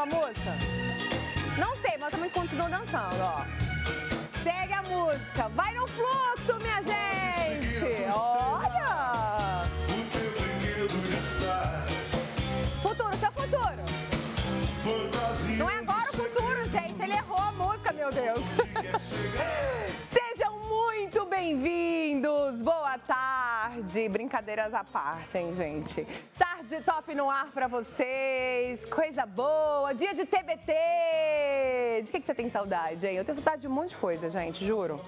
a música? Não sei, mas também continuam dançando, ó. Segue a música. Vai no fluxo, minha gente. Olha! Futuro, seu futuro. Não é agora o futuro, gente. Ele errou a música, meu Deus. Sejam muito bem-vindos Boa tarde, brincadeiras à parte, hein, gente? Tarde top no ar pra vocês, coisa boa, dia de TBT! De que, que você tem saudade, hein? Eu tenho saudade de um monte de coisa, gente, juro.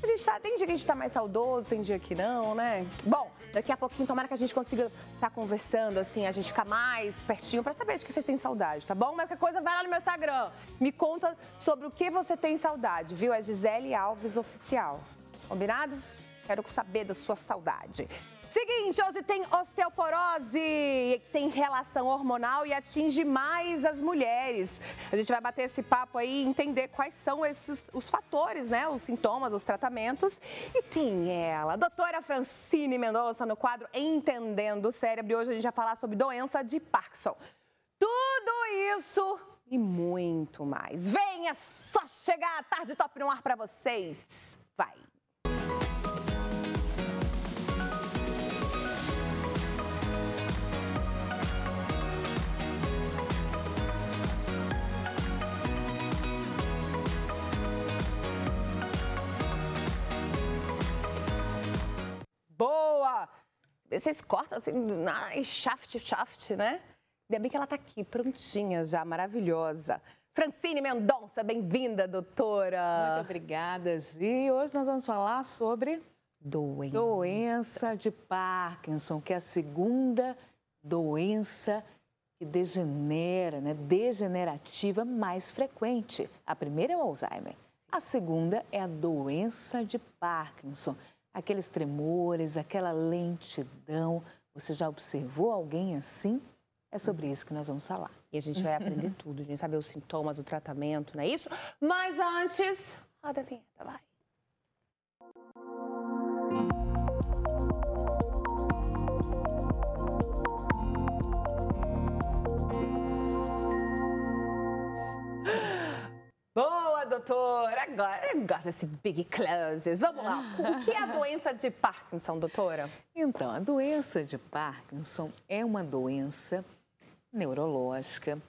A gente tá, tem dia que a gente tá mais saudoso, tem dia que não, né? Bom, daqui a pouquinho, tomara que a gente consiga estar tá conversando, assim, a gente ficar mais pertinho para saber de que vocês têm saudade, tá bom? Mas qualquer coisa, vai lá no meu Instagram, me conta sobre o que você tem saudade, viu? É Gisele Alves Oficial. Combinado? Quero saber da sua saudade. Seguinte, hoje tem osteoporose, que tem relação hormonal e atinge mais as mulheres. A gente vai bater esse papo aí e entender quais são esses os fatores, né? Os sintomas, os tratamentos. E tem ela, doutora Francine Mendonça, no quadro Entendendo o Cérebro. E hoje a gente vai falar sobre doença de Parkinson. Tudo isso e muito mais. Venha só chegar à tarde top no ar para vocês. Vai! boa. Vocês cortam assim, ai, shaft, shaft, né? Ainda bem que ela está aqui, prontinha já, maravilhosa. Francine Mendonça, bem-vinda, doutora. Muito obrigada, Gi. Hoje nós vamos falar sobre doença. doença de Parkinson, que é a segunda doença que degenera, né? Degenerativa mais frequente. A primeira é o Alzheimer. A segunda é a doença de Parkinson aqueles tremores, aquela lentidão. Você já observou alguém assim? É sobre isso que nós vamos falar. E a gente vai aprender tudo, a gente saber os sintomas, o tratamento, não é isso? Mas antes, roda a vinheta, vai. doutor. Agora, eu gosto desse big closes. Vamos lá. O que é a doença de Parkinson, doutora? Então, a doença de Parkinson é uma doença neurológica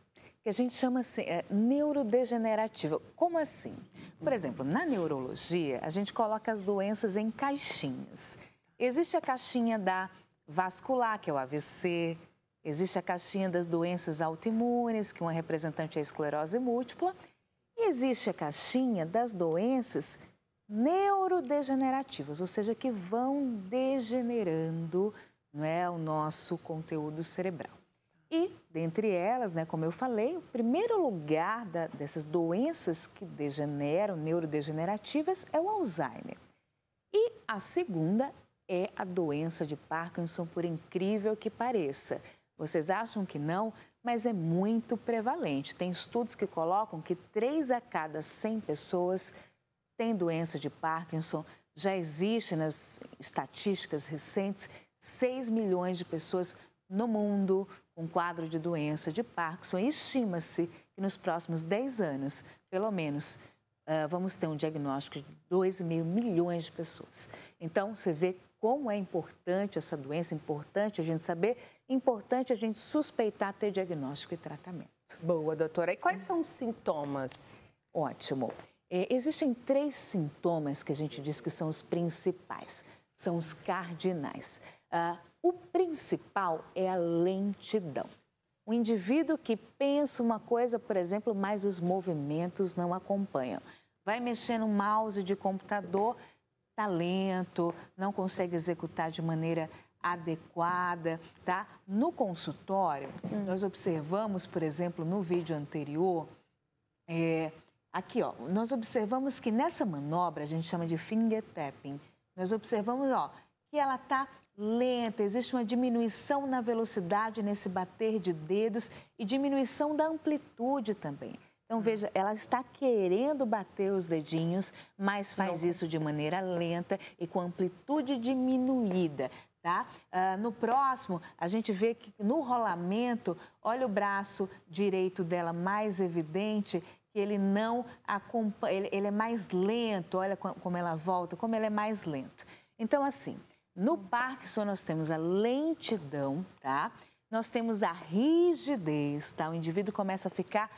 que a gente chama assim, é, neurodegenerativa. Como assim? Por exemplo, na neurologia, a gente coloca as doenças em caixinhas. Existe a caixinha da vascular, que é o AVC, existe a caixinha das doenças autoimunes, que uma representante é a esclerose múltipla, existe a caixinha das doenças neurodegenerativas, ou seja, que vão degenerando não é, o nosso conteúdo cerebral. E, dentre elas, né, como eu falei, o primeiro lugar da, dessas doenças que degeneram, neurodegenerativas, é o Alzheimer. E a segunda é a doença de Parkinson, por incrível que pareça. Vocês acham que não? mas é muito prevalente. Tem estudos que colocam que 3 a cada 100 pessoas têm doença de Parkinson. Já existe nas estatísticas recentes 6 milhões de pessoas no mundo com quadro de doença de Parkinson. Estima-se que nos próximos 10 anos, pelo menos ah, vamos ter um diagnóstico de 2 mil milhões de pessoas. Então, você vê como é importante essa doença, importante a gente saber, importante a gente suspeitar ter diagnóstico e tratamento. Boa, doutora. E quais são os sintomas? Ótimo. É, existem três sintomas que a gente diz que são os principais, são os cardinais. Ah, o principal é a lentidão. O indivíduo que pensa uma coisa, por exemplo, mas os movimentos não acompanham vai mexer no mouse de computador, está lento, não consegue executar de maneira adequada, tá? No consultório, hum. nós observamos, por exemplo, no vídeo anterior, é, aqui, ó, nós observamos que nessa manobra, a gente chama de finger tapping, nós observamos, ó, que ela tá lenta, existe uma diminuição na velocidade nesse bater de dedos e diminuição da amplitude também. Então, hum. veja, ela está querendo bater os dedinhos, mas faz isso de maneira lenta e com amplitude diminuída. Tá? Uh, no próximo, a gente vê que no rolamento, olha o braço direito dela mais evidente que ele não acompanha, ele, ele, é mais lento, olha como ela volta, como ele é mais lento. Então, assim, no Parkinson nós temos a lentidão, tá? Nós temos a rigidez, tá? O indivíduo começa a ficar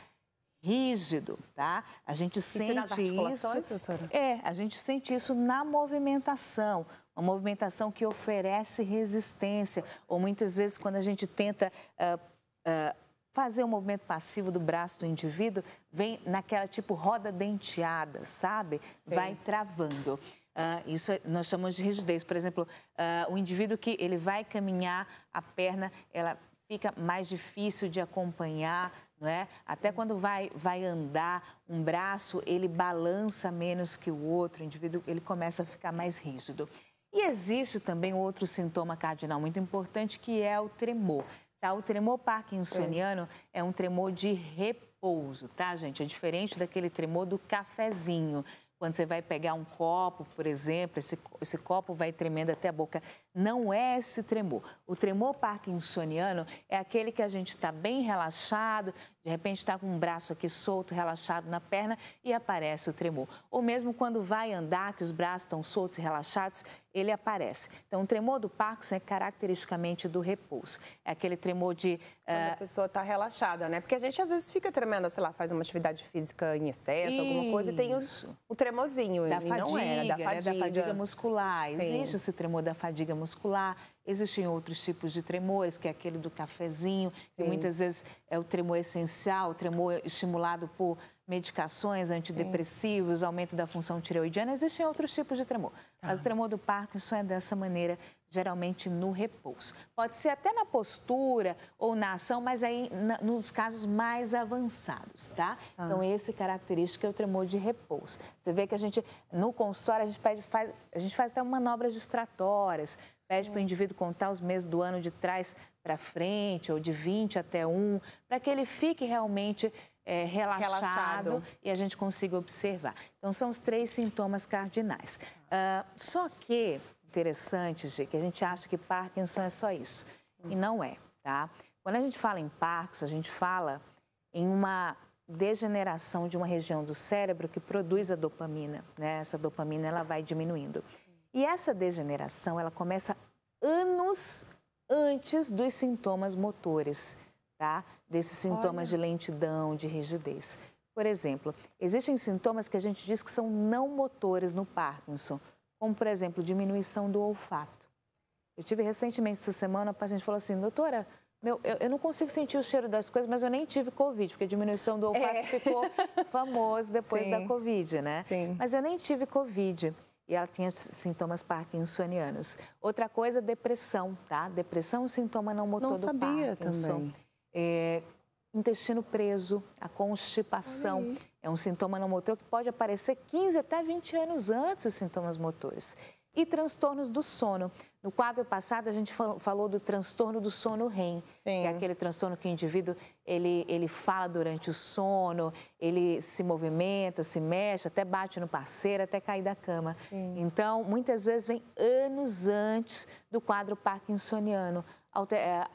rígido, tá? A gente isso sente nas articulações, isso. Doutora? É, a gente sente isso na movimentação, uma movimentação que oferece resistência, ou muitas vezes quando a gente tenta uh, uh, fazer o um movimento passivo do braço do indivíduo, vem naquela tipo roda denteada, sabe? Sim. Vai travando. Uh, isso é, nós chamamos de rigidez. Por exemplo, o indivíduo que ele vai caminhar, a perna ela fica mais difícil de acompanhar, é? Até quando vai, vai andar, um braço ele balança menos que o outro, o indivíduo ele começa a ficar mais rígido. E existe também outro sintoma cardinal muito importante que é o tremor. Tá? O tremor parkinsoniano é. é um tremor de repouso, tá, gente? É diferente daquele tremor do cafezinho. Quando você vai pegar um copo, por exemplo, esse, esse copo vai tremendo até a boca não é esse tremor. O tremor parkinsoniano é aquele que a gente está bem relaxado, de repente está com um braço aqui solto, relaxado na perna e aparece o tremor. Ou mesmo quando vai andar, que os braços estão soltos e relaxados, ele aparece. Então, o tremor do Parkinson é caracteristicamente do repouso. É aquele tremor de... Quando uh... a eh, pessoa está relaxada, né? Porque a gente às vezes fica tremendo, sei lá, faz uma atividade física em excesso, Isso. alguma coisa, e tem o, o tremorzinho. Da fadiga, não é, da fadiga. Né? Da fadiga muscular. Sim. Existe esse tremor da fadiga muscular muscular. Existem outros tipos de tremores, que é aquele do cafezinho, Sim. que muitas vezes é o tremor essencial, o tremor estimulado por medicações antidepressivos, Sim. aumento da função tireoidiana. Existem outros tipos de tremor. Ah. Mas o tremor do Parkinson é dessa maneira, geralmente no repouso. Pode ser até na postura ou na ação, mas aí na, nos casos mais avançados, tá? Ah. Então, esse característica é o tremor de repouso. Você vê que a gente, no consultório, a gente, pede, faz, a gente faz até manobras distratórias Pede para o indivíduo contar os meses do ano de trás para frente, ou de 20 até 1, para que ele fique realmente é, relaxado, relaxado, e a gente consiga observar. Então, são os três sintomas cardinais. Uh, só que, interessante, G, que a gente acha que Parkinson é só isso. E não é, tá? Quando a gente fala em Parkinson, a gente fala em uma degeneração de uma região do cérebro que produz a dopamina, né? Essa dopamina, ela vai diminuindo. E essa degeneração, ela começa anos antes dos sintomas motores, tá? Desses sintomas Olha. de lentidão, de rigidez. Por exemplo, existem sintomas que a gente diz que são não motores no Parkinson, como, por exemplo, diminuição do olfato. Eu tive recentemente, essa semana, a paciente falou assim, doutora, meu, eu, eu, não consigo sentir o cheiro das coisas, mas eu nem tive Covid, porque a diminuição do olfato é. ficou famoso depois Sim. da Covid, né? Sim. Mas eu nem tive Covid e ela tinha sintomas parkinsonianos. Outra coisa, depressão, tá? Depressão é um sintoma não motor não do Parkinson. Não sabia também. É, intestino preso, a constipação. Ai. É um sintoma não motor que pode aparecer 15 até 20 anos antes os sintomas motores e transtornos do sono. No quadro passado, a gente falou do transtorno do sono REM, Sim. que é aquele transtorno que o indivíduo ele, ele fala durante o sono, ele se movimenta, se mexe, até bate no parceiro, até cair da cama. Sim. Então, muitas vezes vem anos antes do quadro parkinsoniano. É,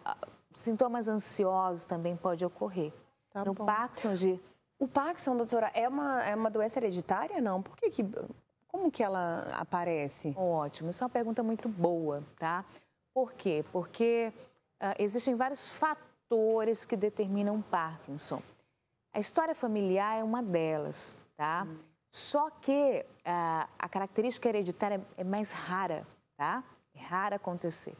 sintomas ansiosos também pode ocorrer. Tá no bom. Parkinson, de... O Parkinson, doutora, é uma, é uma doença hereditária? Não? Por que, que como que ela aparece? Ótimo, isso é uma pergunta muito boa, tá? Por quê? Porque uh, existem vários fatores que determinam Parkinson. A história familiar é uma delas, tá? Hum. Só que uh, a característica hereditária é mais rara, tá? É rara acontecer.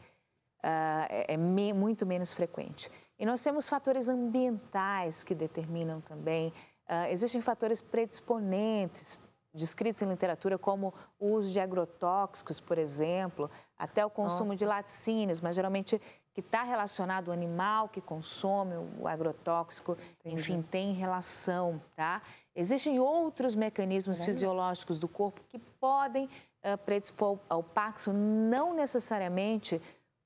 Uh, é, é me, muito menos frequente. E nós temos fatores ambientais que determinam também. Uh, existem fatores predisponentes, descritos em literatura como o uso de agrotóxicos, por exemplo, até o consumo Nossa. de laticínios, mas geralmente que está relacionado ao animal que consome o agrotóxico, Entendi. enfim, tem relação, tá? Existem outros mecanismos é fisiológicos do corpo que podem uh, predispor ao Paxo, não necessariamente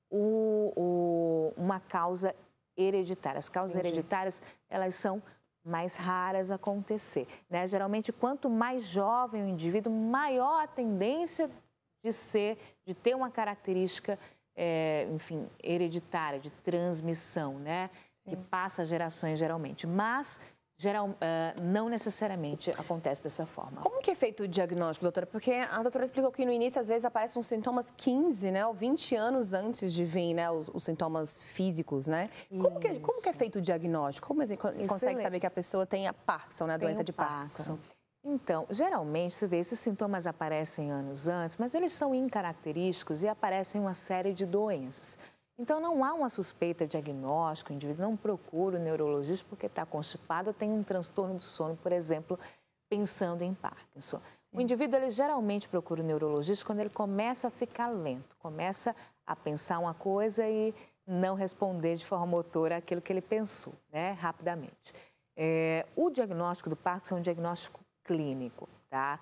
o, o, uma causa hereditária. As causas Entendi. hereditárias, elas são mais raras acontecer. Né? Geralmente, quanto mais jovem o indivíduo, maior a tendência de ser, de ter uma característica, é, enfim, hereditária, de transmissão, né? Sim. Que passa gerações geralmente. Mas Geral, uh, não necessariamente acontece dessa forma. Como que é feito o diagnóstico, doutora? Porque a doutora explicou que no início, às vezes, aparecem os sintomas 15, né? Ou 20 anos antes de vir, né? Os, os sintomas físicos, né? Como que, é, como que, é feito o diagnóstico? Como você Excelente. consegue saber que a pessoa tem a Parkinson, né? A doença de Parkinson. Parkinson. Então, geralmente, você vê, esses sintomas aparecem anos antes, mas eles são incaracterísticos e aparecem uma série de doenças. Então, não há uma suspeita diagnóstico, o indivíduo não procura o neurologista porque está constipado ou tem um transtorno do sono, por exemplo, pensando em Parkinson. Sim. O indivíduo, ele geralmente procura o neurologista quando ele começa a ficar lento, começa a pensar uma coisa e não responder de forma motora aquilo que ele pensou, né, rapidamente. É, o diagnóstico do Parkinson é um diagnóstico clínico, tá?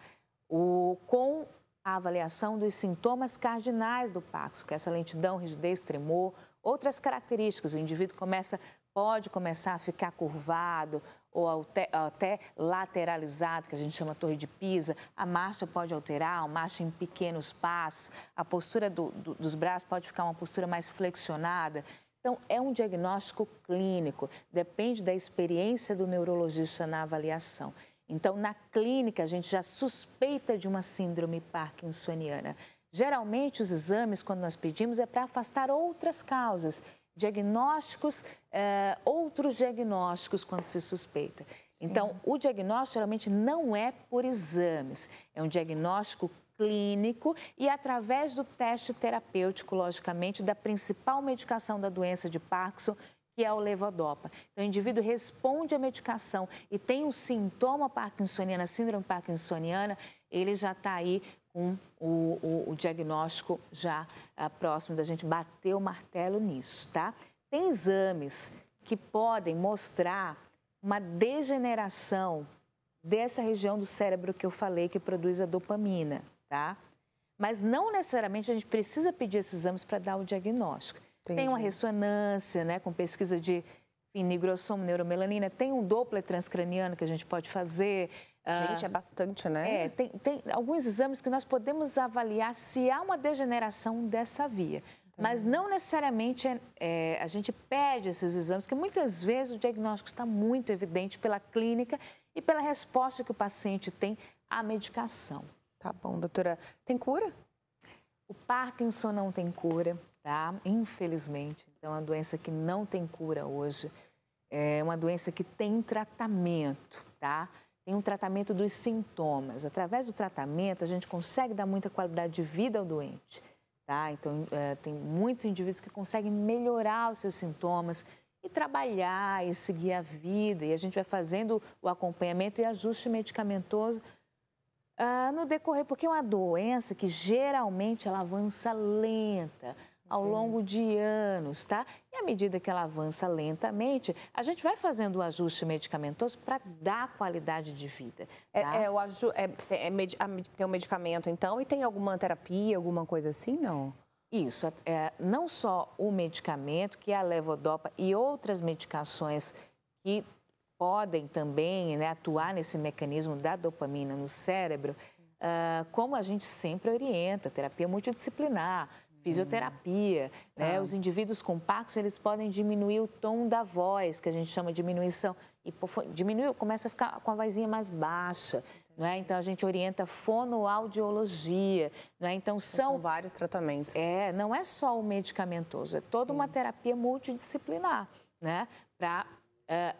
O, com a avaliação dos sintomas cardinais do Paxo, que é essa lentidão, rigidez, tremor, outras características. O indivíduo começa, pode começar a ficar curvado ou até, até lateralizado, que a gente chama torre de pisa. A marcha pode alterar, a marcha em pequenos passos. A postura do, do, dos braços pode ficar uma postura mais flexionada. Então, é um diagnóstico clínico, depende da experiência do neurologista na avaliação. Então, na clínica, a gente já suspeita de uma síndrome parkinsoniana. Geralmente, os exames, quando nós pedimos, é para afastar outras causas, diagnósticos, eh, outros diagnósticos, quando se suspeita. Então, Sim. o diagnóstico geralmente não é por exames, é um diagnóstico clínico e através do teste terapêutico, logicamente, da principal medicação da doença de Parkinson, que é o levodopa. Então, o indivíduo responde à medicação e tem um sintoma parkinsoniano, síndrome parkinsoniana, ele já está aí com o, o, o diagnóstico já uh, próximo da gente bater o martelo nisso, tá? Tem exames que podem mostrar uma degeneração dessa região do cérebro que eu falei que produz a dopamina, tá? Mas não necessariamente a gente precisa pedir esses exames para dar o diagnóstico. Entendi. Tem uma ressonância, né, com pesquisa de finigossomo, neuromelanina, tem um Doppler transcraniano que a gente pode fazer. Ah, gente, é bastante, né? É, tem, tem alguns exames que nós podemos avaliar se há uma degeneração dessa via. Mas não necessariamente é, é, a gente pede esses exames, porque muitas vezes o diagnóstico está muito evidente pela clínica e pela resposta que o paciente tem à medicação. Tá bom, doutora. Tem cura? O Parkinson não tem cura tá? Infelizmente. Então, é uma doença que não tem cura hoje. É uma doença que tem tratamento, tá? Tem um tratamento dos sintomas. Através do tratamento, a gente consegue dar muita qualidade de vida ao doente, tá? Então, é, tem muitos indivíduos que conseguem melhorar os seus sintomas e trabalhar e seguir a vida. E a gente vai fazendo o acompanhamento e ajuste medicamentoso ah, no decorrer, porque é uma doença que geralmente ela avança lenta ao longo de anos, tá? E à medida que ela avança lentamente, a gente vai fazendo o ajuste medicamentoso para dar qualidade de vida. É, tá? É, é, o aju é, é, tem um medicamento, então, e tem alguma terapia, alguma coisa assim, não? Isso, é, é, não só o medicamento, que é a levodopa e outras medicações que podem também né, atuar nesse mecanismo da dopamina no cérebro, uh, como a gente sempre orienta, terapia multidisciplinar, Fisioterapia, né? Ah. Os indivíduos compactos, eles podem diminuir o tom da voz, que a gente chama de diminuição. e Diminuiu, começa a ficar com a vozinha mais baixa, não é? Então, a gente orienta fonoaudiologia, não é? Então, então são... são vários tratamentos. É, não é só o medicamentoso, é toda Sim. uma terapia multidisciplinar, né? Para... Uh, eh,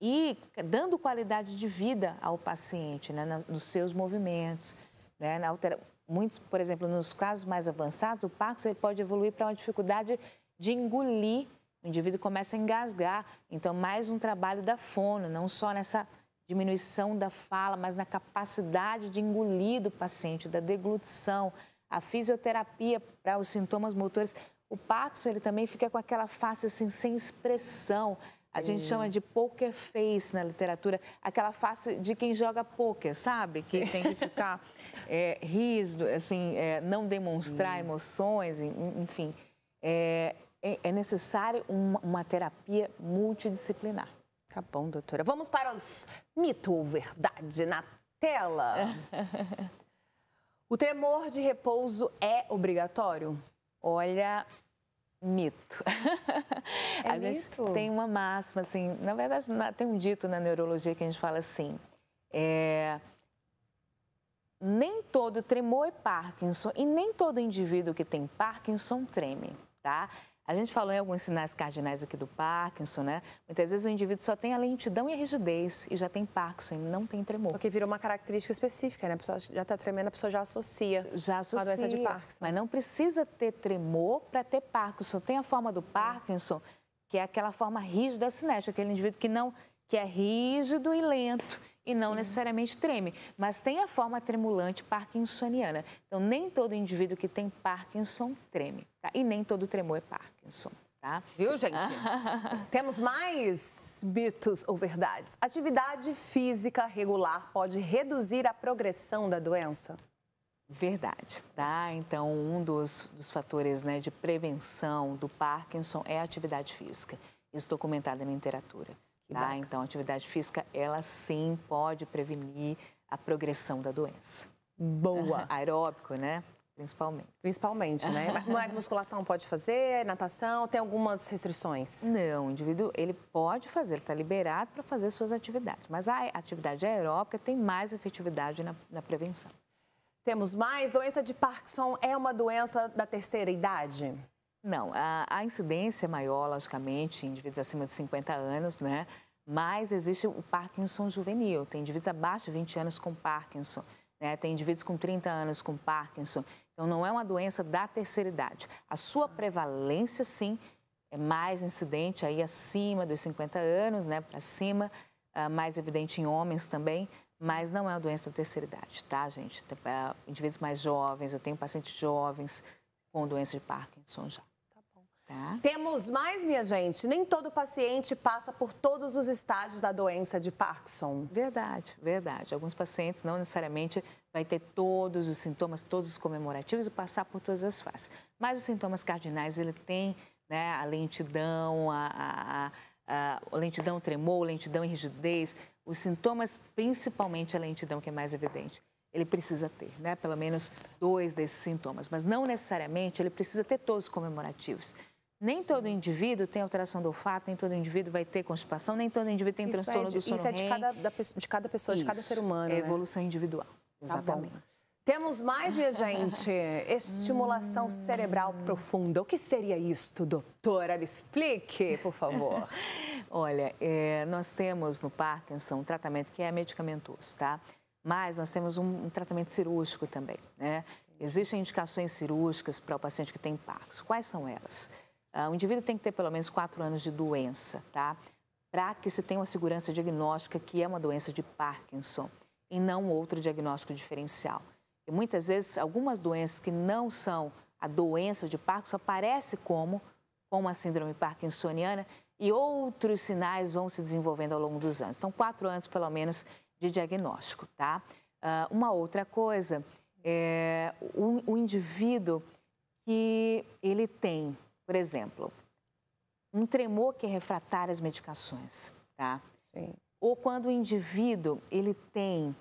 e dando qualidade de vida ao paciente, né, nos seus movimentos, né, na altera muitos, por exemplo, nos casos mais avançados, o Parkinson pode evoluir para uma dificuldade de engolir, o indivíduo começa a engasgar. Então, mais um trabalho da fono, não só nessa diminuição da fala, mas na capacidade de engolir do paciente, da deglutição, a fisioterapia para os sintomas motores. O Parkinson, ele também fica com aquela face assim, sem expressão, a gente chama é. de poker face na literatura, aquela face de quem joga poker, sabe? Que tem que ficar é, rígido, assim, é, não demonstrar emoções, enfim. É, é, é necessário uma, uma terapia multidisciplinar. Tá bom, doutora. Vamos para os mito ou verdade na tela. o tremor de repouso é obrigatório? Olha, Mito. É a gente mito? tem uma máxima, assim, na verdade, tem um dito na neurologia que a gente fala assim: é, nem todo tremor é Parkinson e nem todo indivíduo que tem Parkinson treme, tá? A gente falou em alguns sinais cardinais aqui do Parkinson, né? Muitas vezes o indivíduo só tem a lentidão e a rigidez e já tem Parkinson, não tem tremor. Porque virou uma característica específica, né? A pessoa já está tremendo, a pessoa já associa. Já associa. a doença de Parkinson. Mas não precisa ter tremor para ter Parkinson. Tem a forma do Parkinson, que é aquela forma rígida da cinética, aquele indivíduo que não que é rígido e lento e não necessariamente treme, mas tem a forma tremulante parkinsoniana. Então, nem todo indivíduo que tem Parkinson treme, tá? E nem todo tremor é Parkinson. Tá? Viu, gente? Temos mais mitos ou verdades. Atividade física regular pode reduzir a progressão da doença? Verdade, tá? Então, um dos, dos fatores né, de prevenção do Parkinson é a atividade física. Isso documentado na literatura. Tá? Então, a atividade física, ela sim pode prevenir a progressão da doença. Boa! Aeróbico, né? Principalmente. Principalmente, né? Mas musculação pode fazer, natação, tem algumas restrições? Não, o indivíduo, ele pode fazer, ele está liberado para fazer suas atividades. Mas a atividade aeróbica tem mais efetividade na, na prevenção. Temos mais? Doença de Parkinson é uma doença da terceira idade? Não, a, a incidência é maior, logicamente, em indivíduos acima de 50 anos, né? Mas existe o Parkinson juvenil, tem indivíduos abaixo de 20 anos com Parkinson, né? tem indivíduos com 30 anos com Parkinson. Então, não é uma doença da terceira idade. A sua prevalência, sim, é mais incidente aí acima dos 50 anos, né? Para cima, ah, mais evidente em homens também, mas não é uma doença da terceira idade, tá, gente? Ah, indivíduos mais jovens, eu tenho pacientes jovens com doença de Parkinson já. Tá. Temos mais, minha gente. Nem todo paciente passa por todos os estágios da doença de Parkinson. Verdade, verdade. Alguns pacientes não necessariamente vai ter todos os sintomas, todos os comemorativos e passar por todas as fases. Mas os sintomas cardinais, ele tem né, a lentidão, a, a, a lentidão tremor, lentidão e rigidez. Os sintomas, principalmente a lentidão, que é mais evidente ele precisa ter, né? Pelo menos dois desses sintomas, mas não necessariamente ele precisa ter todos os comemorativos. Nem todo indivíduo tem alteração do olfato, nem todo indivíduo vai ter constipação, nem todo indivíduo tem isso transtorno é de, do sono Isso é de cada, da, de cada pessoa, isso. de cada ser humano. É né? evolução individual. Tá Exatamente. Tá Temos mais, minha gente, estimulação cerebral profunda. O que seria isto, doutora? Me explique, por favor. Olha, é, nós temos no Parkinson um tratamento que é medicamentoso, tá? Mas nós temos um, um tratamento cirúrgico também, né? Existem indicações cirúrgicas para o paciente que tem Parkinson. Quais são elas? Ah, o indivíduo tem que ter pelo menos quatro anos de doença, tá? Para que se tenha uma segurança diagnóstica que é uma doença de Parkinson e não outro diagnóstico diferencial. E muitas vezes, algumas doenças que não são a doença de Parkinson aparece como, como a síndrome parkinsoniana e outros sinais vão se desenvolvendo ao longo dos anos. São quatro anos, pelo menos, de diagnóstico, tá? Uh, uma outra coisa é o, o indivíduo que ele tem por exemplo, um tremor que é as medicações, tá? Sim. Ou quando o indivíduo ele tem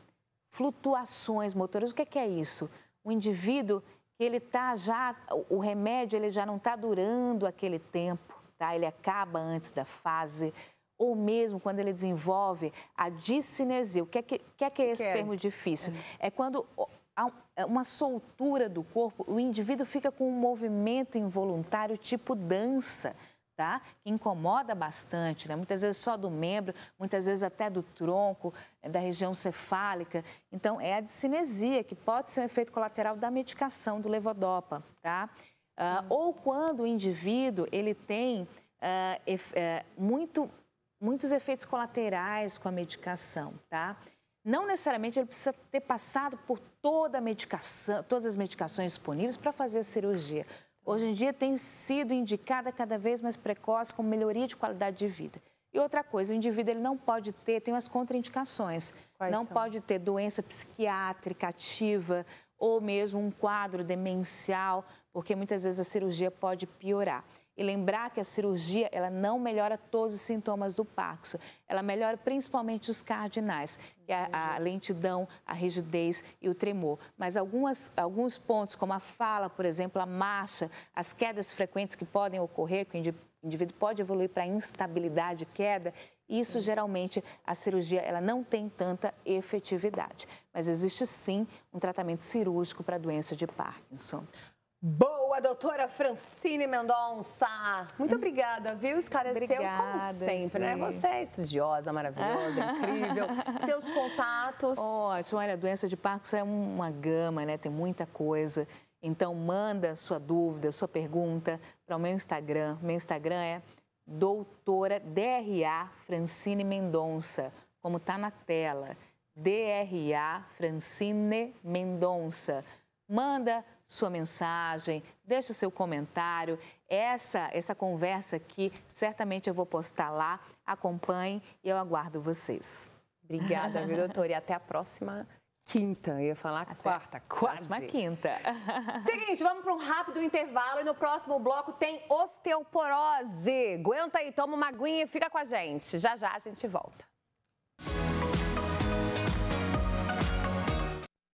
flutuações motoras. O que é, que é isso? O indivíduo que ele tá já o remédio ele já não está durando aquele tempo, tá? Ele acaba antes da fase ou mesmo quando ele desenvolve a discinesia. O que é que, que, é, que é esse é? termo difícil? É, é quando é uma soltura do corpo, o indivíduo fica com um movimento involuntário tipo dança, tá? Que incomoda bastante, né? Muitas vezes só do membro, muitas vezes até do tronco, é, da região cefálica. Então, é a discinesia, que pode ser um efeito colateral da medicação do levodopa, tá? Ah, ou quando o indivíduo, ele tem ah, é, muito, muitos efeitos colaterais com a medicação, tá? não necessariamente ele precisa ter passado por toda a medicação, todas as medicações disponíveis para fazer a cirurgia. Hoje em dia tem sido indicada cada vez mais precoce com melhoria de qualidade de vida. E outra coisa, o indivíduo ele não pode ter, tem as contraindicações. Quais não são? pode ter doença psiquiátrica ativa ou mesmo um quadro demencial, porque muitas vezes a cirurgia pode piorar. E lembrar que a cirurgia, ela não melhora todos os sintomas do Parkinson. Ela melhora principalmente os cardinais, que é a, lentidão, a rigidez e o tremor. Mas algumas, alguns pontos, como a fala, por exemplo, a marcha, as quedas frequentes que podem ocorrer, que o indivíduo pode evoluir para instabilidade, queda, isso geralmente a cirurgia ela não tem tanta efetividade, mas existe sim um tratamento cirúrgico para a doença de Parkinson. Boa, doutora Francine Mendonça. Muito hum. obrigada, viu? Esclareceu obrigada, como sempre, né? gente. né? Você é estudiosa, maravilhosa, incrível. Seus contatos. Ótimo. Olha, a doença de Parkinson é uma gama, né? Tem muita coisa. Então, manda sua dúvida, sua pergunta para o meu Instagram. Meu Instagram é doutora DRA Francine Mendonça, como tá na tela. DRA Francine Mendonça. Manda sua mensagem, deixe o seu comentário. Essa, essa conversa aqui, certamente eu vou postar lá. Acompanhe e eu aguardo vocês. Obrigada, viu, doutora? E até a próxima quinta. Eu ia falar Até quarta, quase. Próxima quinta. Seguinte, vamos para um rápido intervalo e no próximo bloco tem osteoporose. Aguenta aí, toma uma aguinha e fica com a gente. Já já a gente volta.